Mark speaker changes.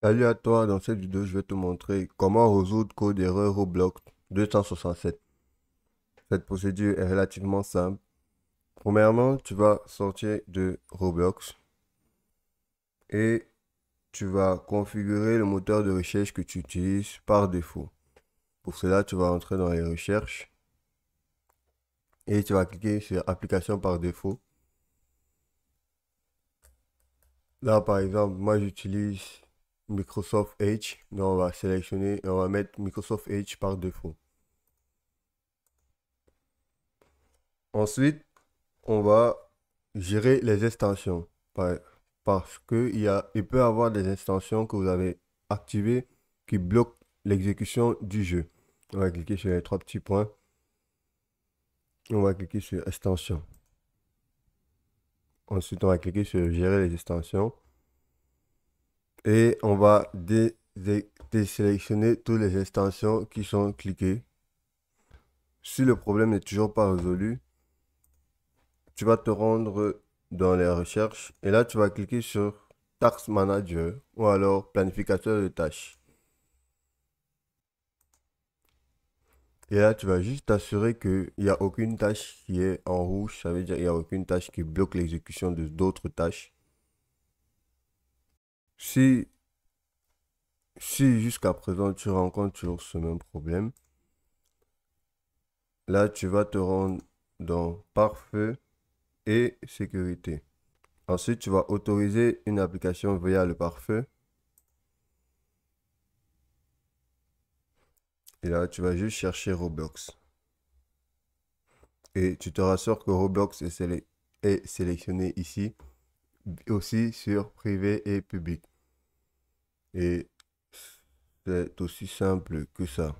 Speaker 1: Salut à toi, dans cette vidéo je vais te montrer comment résoudre code erreur Roblox 267. Cette procédure est relativement simple. Premièrement, tu vas sortir de Roblox et tu vas configurer le moteur de recherche que tu utilises par défaut. Pour cela, tu vas entrer dans les recherches et tu vas cliquer sur application par défaut. Là par exemple, moi j'utilise Microsoft Edge. Donc on va sélectionner et on va mettre Microsoft Edge par défaut. Ensuite, on va gérer les extensions. Parce que il peut y avoir des extensions que vous avez activées qui bloquent l'exécution du jeu. On va cliquer sur les trois petits points. On va cliquer sur extension. Ensuite, on va cliquer sur gérer les extensions et on va désélectionner toutes les extensions qui sont cliquées. Si le problème n'est toujours pas résolu, tu vas te rendre dans les recherches et là tu vas cliquer sur Tax Manager ou alors planificateur de tâches. Et là, tu vas juste t'assurer qu'il n'y a aucune tâche qui est en rouge. Ça veut dire qu'il n'y a aucune tâche qui bloque l'exécution de d'autres tâches. Si, si jusqu'à présent tu rencontres toujours ce même problème, là tu vas te rendre dans pare-feu et sécurité. Ensuite, tu vas autoriser une application via le pare-feu. Et là, tu vas juste chercher Roblox. Et tu te rassures que Roblox est sélectionné ici, aussi sur privé et public. Et c'est aussi simple que ça.